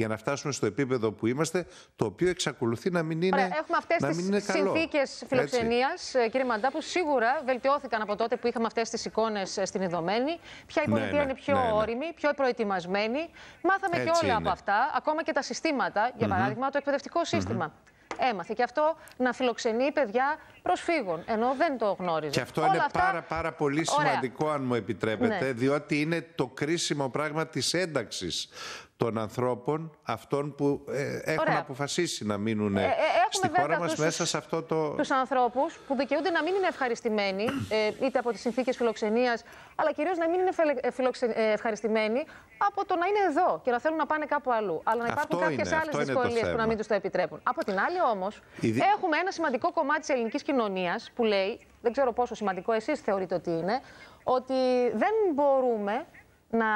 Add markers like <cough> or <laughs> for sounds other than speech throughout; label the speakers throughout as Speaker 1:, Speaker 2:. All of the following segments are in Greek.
Speaker 1: για να φτάσουμε στο επίπεδο που είμαστε, το οποίο εξακολουθεί να μην είναι. Ωραία, έχουμε αυτές τι συνθήκε φιλοξενίας,
Speaker 2: ε, κύριε Μαντά, που σίγουρα βελτιώθηκαν από τότε που είχαμε αυτές τις εικόνες ε, στην Ιδωμένη. Πια η ναι, πολιτεία ναι, είναι πιο ναι, ναι, όρημη, πιο προετοιμασμένη. Μάθαμε Έτσι και όλα από αυτά, ακόμα και τα συστήματα, για παράδειγμα, το εκπαιδευτικό σύστημα. Mm έμαθε. Και αυτό να φιλοξενεί παιδιά προσφύγων, ενώ δεν το γνώριζε. Και αυτό Όλα είναι αυτά...
Speaker 1: πάρα, πολύ σημαντικό, Ωραία. αν μου επιτρέπετε, διότι είναι το κρίσιμο πράγμα της ένταξης των ανθρώπων αυτών που ε, έχουν Ωραία. αποφασίσει να μείνουν ε, ε, ε στη χώρα μας τους, μέσα σε αυτό το... Τους
Speaker 2: ανθρώπους που δικαιούνται να μην είναι ευχαριστημένοι ε, είτε από τις συνθήκες φιλοξενίας αλλά κυρίως να μην είναι ε, ευχαριστημένοι από το να είναι εδώ και να θέλουν να πάνε κάπου αλλού. Αλλά να υπάρχουν αυτό κάποιες είναι, άλλες δυσκολίες που να μην τους το επιτρέπουν. Από την άλλη όμως Ήδη... έχουμε ένα σημαντικό κομμάτι της ελληνικής κοινωνίας που λέει, δεν ξέρω πόσο σημαντικό εσείς θεωρείτε ότι είναι, ότι δεν μπορούμε να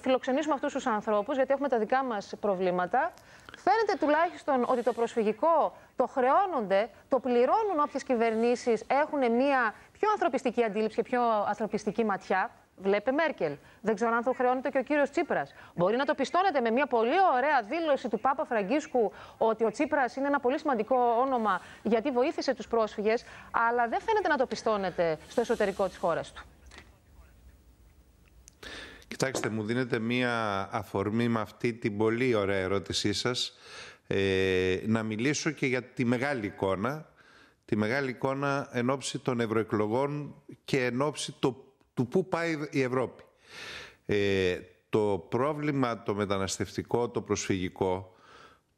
Speaker 2: φιλοξενήσουμε αυτούς τους ανθρώπους, γιατί έχουμε τα δικά μας προβλήματα. Φαίνεται τουλάχιστον ότι το προσφυγικό το χρεώνονται, το πληρώνουν όποιες κυβερνήσεις έχουν μια πιο ανθρωπιστική αντίληψη και πιο ανθρωπιστική ματιά. Βλέπε Μέρκελ. Δεν ξέρω αν το χρεώνεται και ο κύριος Τσίπρας. Μπορεί να το πιστώνετε με μια πολύ ωραία δήλωση του Πάπα Φραγκίσκου ότι ο Τσίπρας είναι ένα πολύ σημαντικό όνομα γιατί βοήθησε τους πρόσφυγες, αλλά δεν φαίνεται να το πιστώνετε στο εσωτερικό της χώρας του.
Speaker 1: Κοιτάξτε, μου δίνετε μία αφορμή με αυτή την πολύ ωραία ερώτησή σας ε, να μιλήσω και για τη μεγάλη εικόνα, τη μεγάλη εικόνα εν ώψη των ευρωεκλογών και εν ώψη του πού πάει η Ευρώπη. Ε, το πρόβλημα το μεταναστευτικό, το προσφυγικό,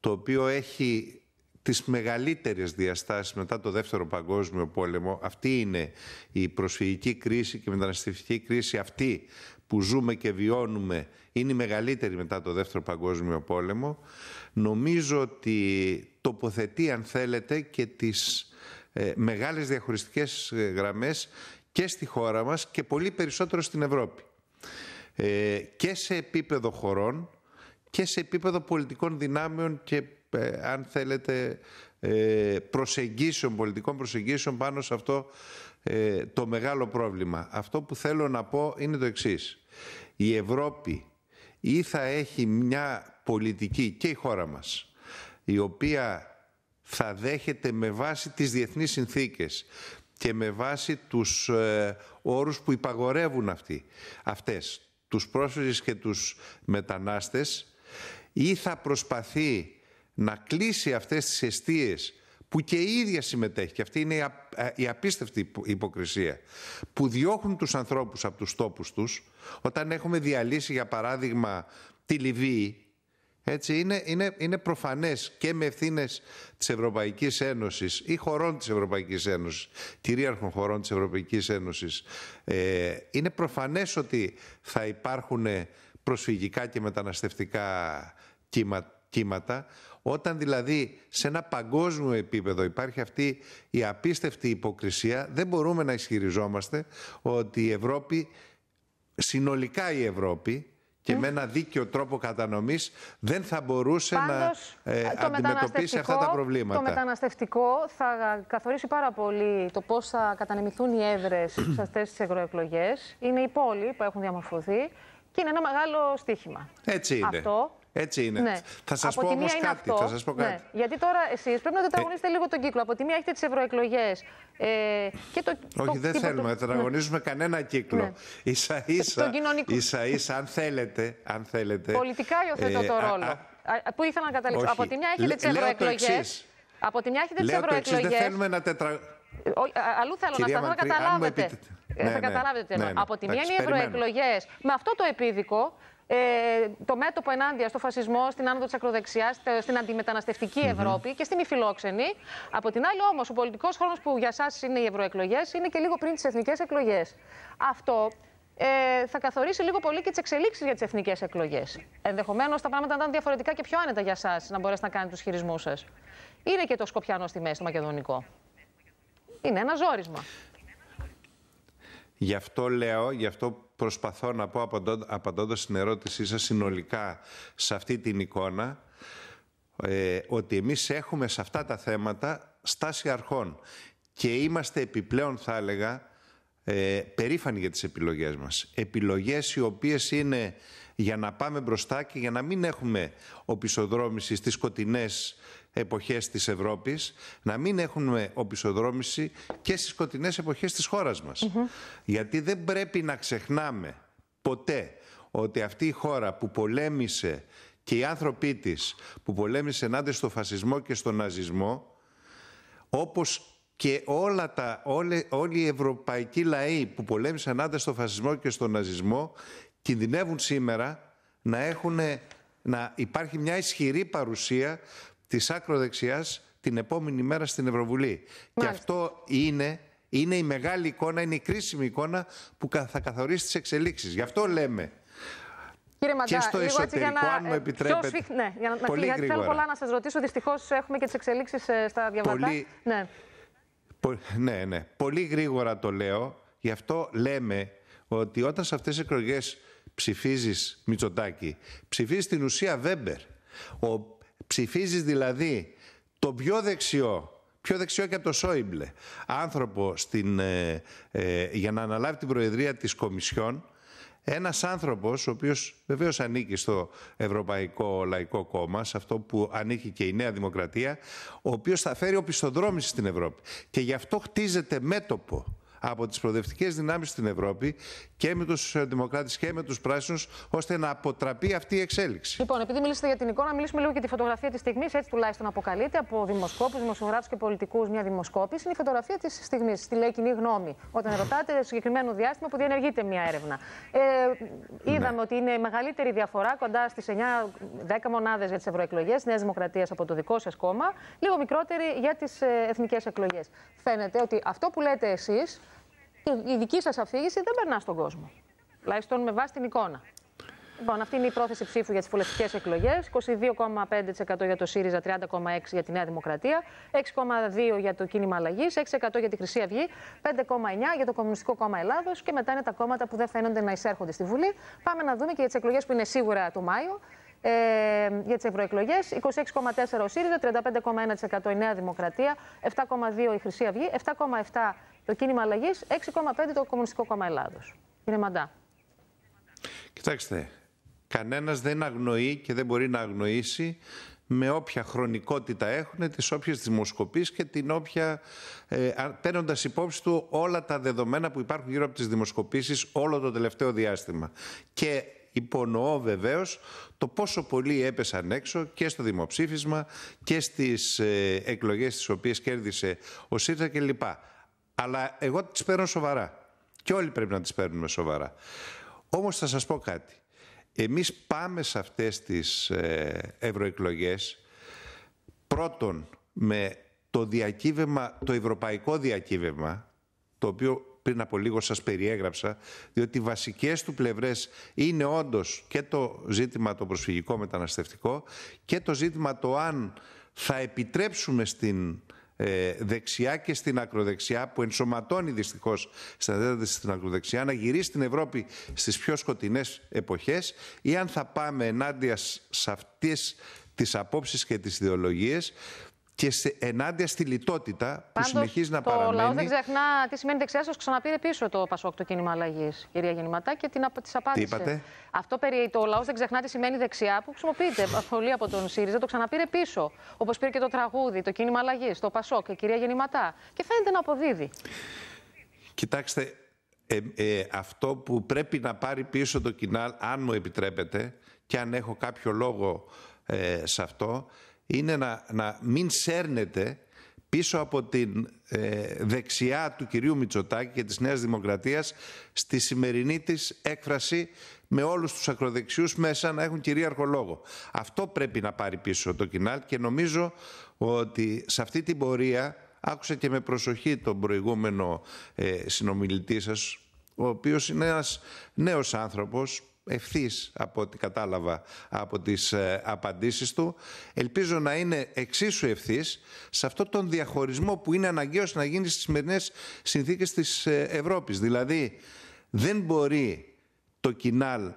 Speaker 1: το οποίο έχει τις μεγαλύτερες διαστάσεις μετά το Δεύτερο Παγκόσμιο Πόλεμο. Αυτή είναι η προσφυγική κρίση και η μεταναστευτική κρίση αυτή που ζούμε και βιώνουμε είναι η μεγαλύτερη μετά το Δεύτερο Παγκόσμιο Πόλεμο. Νομίζω ότι τοποθετεί αν θέλετε και τις ε, μεγάλες διαχωριστικές ε, γραμμές και στη χώρα μας και πολύ περισσότερο στην Ευρώπη. Ε, και σε επίπεδο χωρών και σε επίπεδο πολιτικών δυνάμεων και ε, αν θέλετε, ε, προσεγγίσεων, πολιτικών προσεγγίσεων πάνω σε αυτό ε, το μεγάλο πρόβλημα. Αυτό που θέλω να πω είναι το εξής. Η Ευρώπη ή θα έχει μια πολιτική και η χώρα μας, η οποία θα δέχεται με βάση τις διεθνείς συνθήκες και με βάση τους όρους που υπαγορεύουν αυτοί, αυτές, τους πρόσφυγες και τους μετανάστες, ή θα προσπαθεί να κλείσει αυτές τις αιστείες που και η ίδια συμμετέχει και αυτή είναι η ε, απίστευτη υποκρισία που διώχνουν τους ανθρώπους από τους τόπους τους όταν έχουμε διαλύσει για παράδειγμα τη Λιβύη έτσι, είναι, είναι, είναι προφανές και με ευθύνες της Ευρωπαϊκής Ένωσης ή χωρών της Ευρωπαϊκής Ένωσης, κυρίαρχων χωρών της Ευρωπαϊκής Ένωσης, ε, είναι προφανές ότι θα υπάρχουν ε, προσφυγικά και μεταναστευτικά κύματα κύματα, όταν δηλαδή σε ένα παγκόσμιο επίπεδο υπάρχει αυτή η απίστευτη υποκρισία, δεν μπορούμε να ισχυριζόμαστε ότι η Ευρώπη, συνολικά η Ευρώπη, και με ένα δίκαιο τρόπο κατανομής δεν θα μπορούσε να ε, αντιμετωπίσει αυτά τα προβλήματα. Το
Speaker 2: μεταναστευτικό θα καθορίσει πάρα πολύ το πώς θα κατανεμηθούν οι έδρες <clears throat> σε αυτές τις ευρωεκλογές. Είναι οι πόλοι που έχουν διαμορφωθεί και είναι ένα μεγάλο στίχημα.
Speaker 1: Έτσι είναι. Αυτό έτσι είναι. Ναι. Θα σας πω όμω κάτι. Θα σας πω ναι. κάτι.
Speaker 2: Ναι. Γιατί τώρα εσείς πρέπει να τετραγωνίσετε ε... λίγο τον κύκλο. Από τη μία έχετε τις ευρωεκλογές. Ε, και το... Όχι, το... δεν θέλουμε να τετραγωνίσουμε
Speaker 1: ναι. κανένα κύκλο. Ναι. Ίσα ίσα, κοινωνικό... ίσα, αν, θέλετε, αν θέλετε. Πολιτικά υιοθετώ ε, το ρόλο. Α,
Speaker 2: α... Πού ήθελα να καταλήξω. Όχι. Από τη μια έχετε τι ευρωεκλογέ. Από τη μια έχετε τις ευρωεκλογέ. Δεν θέλουμε να τετρα... Ε, αλλού θέλω να σταθώ, θα καταλάβετε. Ε, θα ναι, ναι. καταλάβετε Από τη μια είναι οι ευρωεκλογές με αυτό το επίδικο ε, το μέτωπο ενάντια στο φασισμό, στην άνοδο της ακροδεξιάς, στην αντιμεταναστευτική Ευρώπη και στη μη φιλόξενη. Από την άλλη, όμως, ο πολιτικός χρόνος που για εσά είναι οι ευρωεκλογές είναι και λίγο πριν τις εθνικές εκλογές. Αυτό ε, θα καθορίσει λίγο πολύ και τις εξελίξεις για τις εθνικές εκλογές. Ενδεχομένως τα πράγματα να ήταν διαφορετικά και πιο άνετα για εσά να μπορέσετε να κάνετε τους χειρισμούς σας. Είναι και το Σκοπιανό στη μέση, το Μακεδονικό. Είναι ένα ζόρισμα.
Speaker 1: Γι' αυτό λέω, γι' αυτό προσπαθώ να πω απαντώντας την ερώτησή σας συνολικά σε αυτή την εικόνα ε, ότι εμείς έχουμε σε αυτά τα θέματα στάση αρχών και είμαστε επιπλέον θα έλεγα ε, περήφανοι για τις επιλογές μας. Επιλογές οι οποίες είναι για να πάμε μπροστά και για να μην έχουμε οπισθοδρόμηση στις σκοτεινές εποχές της Ευρώπης να μην έχουμε οπισθοδρόμηση και στις σκοτεινές εποχές της χώρας μας. Γιατί δεν πρέπει να ξεχνάμε ποτέ ότι αυτή η χώρα που πολέμησε και οι άνθρωποι της που πολέμησε ενάντια στο φασισμό και στον ναζισμό όπως και όλα τα, όλη, όλοι οι ευρωπαϊκοί λαοί που πολέμησαν ενάντια στο φασισμό και στον ναζισμό κινδυνεύουν σήμερα να, να υπάρχει μια ισχυρή παρουσία άκρο δεξιά την επόμενη μέρα στην Ευρωβουλή. Μάλιστα. Και αυτό είναι, είναι η μεγάλη εικόνα, είναι η κρίσιμη εικόνα που θα καθορίσει τις εξελίξεις. Γι' αυτό λέμε
Speaker 2: Κύριε Μαντά, και στο εσωτερικό, αν μου ε, επιτρέπετε. Ναι, για να... Πολύ γιατί θέλω πολλά να σας ρωτήσω. δυστυχώς έχουμε και τις εξελίξεις ε, στα διαβατά. Πολύ... Ναι.
Speaker 1: Πο... ναι, ναι. Πολύ γρήγορα το λέω. Γι' αυτό λέμε ότι όταν σε αυτές τις εκλογές ψηφίζεις, Μητσοτάκη, ψηφίζεις την ουσία Βέμπερ, ο Ψηφίζεις δηλαδή το πιο δεξιό πιο δεξιό και από το Σόιμπλε, άνθρωπο στην, ε, ε, για να αναλάβει την Προεδρία της Κομισιόν, ένας άνθρωπος, ο οποίος βεβαίως ανήκει στο Ευρωπαϊκό Λαϊκό Κόμμα, σε αυτό που ανήκει και η Νέα Δημοκρατία, ο οποίος θα φέρει οπισθοδρόμηση στην Ευρώπη. Και γι' αυτό χτίζεται μέτωπο από τις προοδευτικές δυνάμεις στην Ευρώπη και με τους δημοκράτες και με τους πράσινους ώστε να αποτραπεί αυτή η εξέλιξη.
Speaker 2: Λοιπόν, επειδή μιλήσατε για την εικόνα, μιλήσουμε λίγο για τη φωτογραφία της στιγμής, έτσι τουλάχιστον αποκαλείται από δημοσκόπους, δημοσιογράφους και πολιτικούς μια δημοσκόπηση. Είναι η φωτογραφία της στιγμής, τη λέει κοινή γνώμη, όταν ρωτάτε συγκεκριμένο διάστημα που διενεργείται μια έρευνα. Ε, είδαμε ναι. ότι είναι μεγαλύτερη διαφορά κοντά στις 9-10 μονάδες για ευρωεκλογέ τη Νέας Δημοκρατίας από το δικό σας κόμμα, λίγο μικρότερη για τις ε, εθνικές εκλογές. Φαίνεται ότι αυτό που λέτε εσείς η δική σας αφήγηση δεν περνά στον κόσμο. Τουλάχιστον με βάση την εικόνα. Λοιπόν, αυτή είναι η πρόθεση ψήφου για τις βουλευτικές εκλογές. 22,5% για το ΣΥΡΙΖΑ, 30,6% για τη Νέα Δημοκρατία, 6,2% για το κίνημα αλλαγής, 6% για τη Χρυσή Αυγή, 5,9% για το Κομμουνιστικό Κόμμα Ελλάδος και μετά είναι τα κόμματα που δεν φαίνονται να εισέρχονται στη Βουλή. Πάμε να δούμε και για τις εκλογές που είναι σίγουρα το Μάιο. Ε, για τις ευρωεκλογές. 26,4% ο ΣΥΡΙΖΑ, 35,1% η Νέα Δημοκρατία, 7,2% η Χρυσή Αυγή, 7,7% το κίνημα αλλαγής 6,5 το Κομμουνιστικό Κόμμα Ελλάδος. Κύριε Μαντά.
Speaker 1: Κοιτάξτε, κανένας δεν αγνοεί και δεν μπορεί να αγνοήσει με όποια χρονικότητα έχουν, τις όποιες δημοσκοπήσεις και την όποια, ε, παίρνοντας υπόψη του όλα τα δεδομένα που υπάρχουν γύρω από τις δημοσκοπήσεις όλο το τελευταίο διάστημα. Και υπονοώ βεβαίως το πόσο πολύ έπεσαν έξω και στο δημοψήφισμα και στις ε, εκλογές τις οποίες κέρδισε ο ΣΥΡΙΖΑ κλπ. Αλλά εγώ τις παίρνω σοβαρά. Και όλοι πρέπει να τις παίρνουμε σοβαρά. Όμως θα σας πω κάτι. Εμείς πάμε σε αυτές τις ε, ευρωεκλογές πρώτον με το διακύβευμα, το ευρωπαϊκό διακύβευμα, το οποίο πριν από λίγο σας περιέγραψα, διότι οι βασικές του πλευρές είναι όντως και το ζήτημα το προσφυγικό μεταναστευτικό και το ζήτημα το αν θα επιτρέψουμε στην ε, δεξιά και στην ακροδεξιά που ενσωματώνει δυστυχώς στην αντίθεση στην ακροδεξιά να γυρίσει την Ευρώπη στις πιο σκοτεινές εποχές ή αν θα πάμε ενάντια σε αυτές τις απόψεις και τις ιδεολογίες και σε, ενάντια στη λιτότητα Πάντως, που συνεχίζει να παραμένει. Ο λαό δεν
Speaker 2: ξεχνά τι σημαίνει δεξιά, σας ξαναπήρε πίσω το Πασόκ το κίνημα αλλαγής, κυρία Γεννηματά, και την τις απάντησε. Τι είπατε. Αυτό περί το λαός δεν ξεχνά τι σημαίνει δεξιά, που χρησιμοποιείται <laughs> πολύ από τον ΣΥΡΙΖΑ, το ξαναπήρε πίσω. Όπως πήρε και το τραγούδι, το κίνημα αλλαγής, το Πασόκ, η ε, κυρία Γεννηματά. Και φαίνεται να αποδίδει.
Speaker 1: Κοιτάξτε, ε, ε, αυτό που πρέπει να πάρει πίσω το κοινάλ, αν μου επιτρέπετε, και αν έχω κάποιο λόγο ε, σε αυτό, είναι να, μην σέρνεται πίσω από την ε, δεξιά του κυρίου Μητσοτάκη και της Νέας Δημοκρατίας στη σημερινή της έκφραση με όλους τους ακροδεξιούς μέσα να έχουν κυρίαρχο λόγο. Αυτό πρέπει να πάρει πίσω το κοινάλ και νομίζω ότι σε αυτή την πορεία άκουσα και με προσοχή τον προηγούμενο ε, συνομιλητή σας ο οποίος είναι ένας νέος άνθρωπος ευθύς από ό,τι κατάλαβα από τις ε, απαντήσεις του. Ελπίζω να είναι εξίσου ευθύς σε αυτό τον διαχωρισμό που είναι αναγκαίος να γίνει στις σημερινές συνθήκες της ε, Ευρώπης. Δηλαδή δεν μπορεί το κοινάλ ε,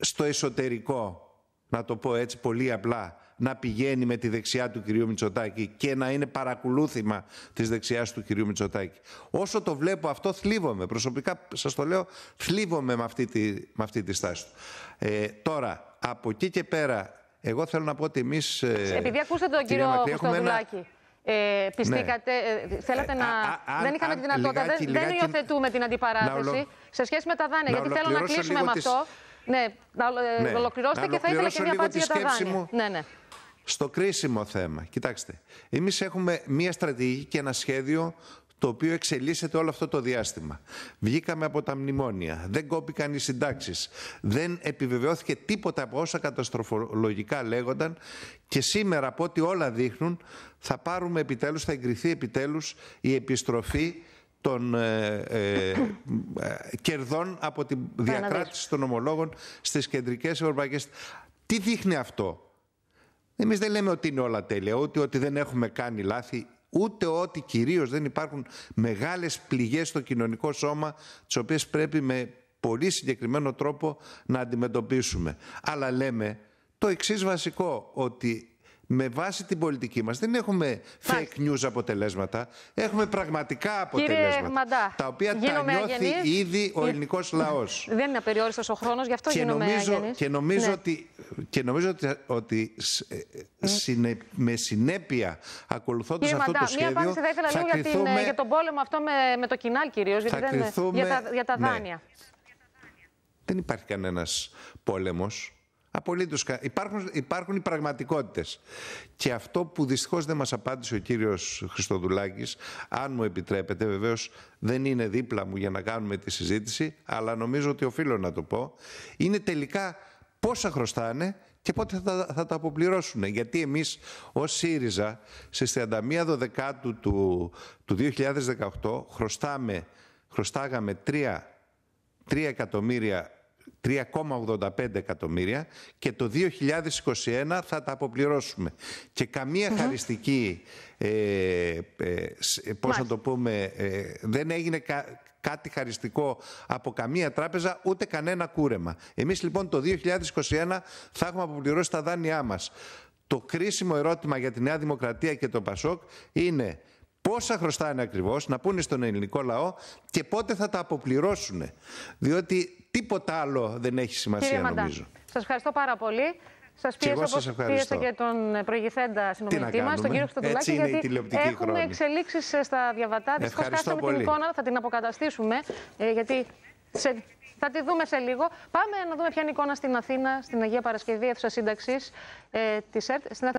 Speaker 1: στο εσωτερικό, να το πω έτσι πολύ απλά, να πηγαίνει με τη δεξιά του κυρίου Μητσοτάκη και να είναι παρακολούθημα της δεξιάς του κυρίου Μητσοτάκη. Όσο το βλέπω αυτό θλίβομαι. Προσωπικά σας το λέω θλίβομαι με αυτή τη, με αυτή τη στάση του. Ε, τώρα, από εκεί και πέρα, εγώ θέλω να πω ότι εμείς. Ε, Επειδή
Speaker 2: ακούσατε τον κύριο Χρυστοδουλάκη... Ε, πιστήκατε, ναι. ε, θέλατε ε, να. δεν είχαμε τη δυνατότητα. δεν, υιοθετούμε την αντιπαράθεση σε σχέση με τα δάνεια. γιατί θέλω να κλείσουμε με αυτό. Ναι, να ναι, ολοκληρώσετε και θα ήθελα και μια απάντηση για τα δάνεια. Μου... Ναι, ναι
Speaker 1: στο κρίσιμο θέμα. Κοιτάξτε, εμείς έχουμε μία στρατηγική και ένα σχέδιο το οποίο εξελίσσεται όλο αυτό το διάστημα. Βγήκαμε από τα μνημόνια, δεν κόπηκαν οι συντάξεις, δεν επιβεβαιώθηκε τίποτα από όσα καταστροφολογικά λέγονταν και σήμερα από ό,τι όλα δείχνουν θα πάρουμε επιτέλους, θα εγκριθεί επιτέλους η επιστροφή των ε, ε, ε κερδών από τη διακράτηση των ομολόγων στις κεντρικές ευρωπαϊκές. Τι δείχνει αυτό. Εμείς δεν λέμε ότι είναι όλα τέλεια, ούτε ότι δεν έχουμε κάνει λάθη, ούτε ότι κυρίως δεν υπάρχουν μεγάλες πληγές στο κοινωνικό σώμα, τις οποίες πρέπει με πολύ συγκεκριμένο τρόπο να αντιμετωπίσουμε. Αλλά λέμε το εξής βασικό, ότι με βάση την πολιτική μας. Δεν έχουμε fake news αποτελέσματα, έχουμε πραγματικά αποτελέσματα. τα οποία τα νιώθει ήδη ο ε, ελληνικός λαός.
Speaker 2: Δεν είναι απεριόριστος ο χρόνος, γι' αυτό και γίνομαι νομίζω, Και νομίζω, ναι.
Speaker 1: ότι, και νομίζω ότι, ότι ε, ε. με συνέπεια ακολουθώντας αυτό Μαντά, το σχέδιο... μία απάντηση θα ήθελα λίγο για, για
Speaker 2: τον πόλεμο αυτό με, με το κοινάλ κυρίως, γιατί δεν, για, τα, για τα ναι. δάνεια.
Speaker 1: Δεν υπάρχει κανένας πόλεμος. Απολύτως. Υπάρχουν, υπάρχουν οι πραγματικότητες. Και αυτό που δυστυχώς δεν μας απάντησε ο κύριος Χριστοδουλάκης, αν μου επιτρέπετε, βεβαίως δεν είναι δίπλα μου για να κάνουμε τη συζήτηση, αλλά νομίζω ότι οφείλω να το πω, είναι τελικά πόσα χρωστάνε και πότε θα, θα τα αποπληρώσουν. Γιατί εμείς ως ΣΥΡΙΖΑ στις 31 Δοδεκάτου του, 2018 χρωστάμε, χρωστάγαμε 3, 3 εκατομμύρια 3,85 εκατομμύρια και το 2021 θα τα αποπληρώσουμε. Και καμία χαριστική, ε, ε, ε, πώς να το πούμε, ε, δεν έγινε κάτι χαριστικό από καμία τράπεζα, ούτε κανένα κούρεμα. Εμείς λοιπόν το 2021 θα έχουμε αποπληρώσει τα δάνειά μας. Το κρίσιμο ερώτημα για τη Νέα Δημοκρατία και το ΠΑΣΟΚ είναι πόσα χρωστάνε ακριβώς, να πούνε στον ελληνικό λαό και πότε θα τα αποπληρώσουν. Διότι τίποτα άλλο δεν έχει σημασία Κύριε νομίζω.
Speaker 2: Σας ευχαριστώ πάρα πολύ. Σας πίεσα όπως πίεσα και τον ε, προηγηθέντα συνομιλητή μας, τον κύριο Χρυστοδουλάκη, γιατί έχουμε εξελίξει εξελίξεις ε, στα διαβατά. Δυστυχώς με την εικόνα, θα την αποκαταστήσουμε, ε, γιατί Θα τη δούμε σε λίγο. Πάμε να δούμε ποια είναι η εικόνα στην Αθήνα, στην Αγία Παρασκευή, αίθουσα σύνταξης ε, της ΕΡΤ.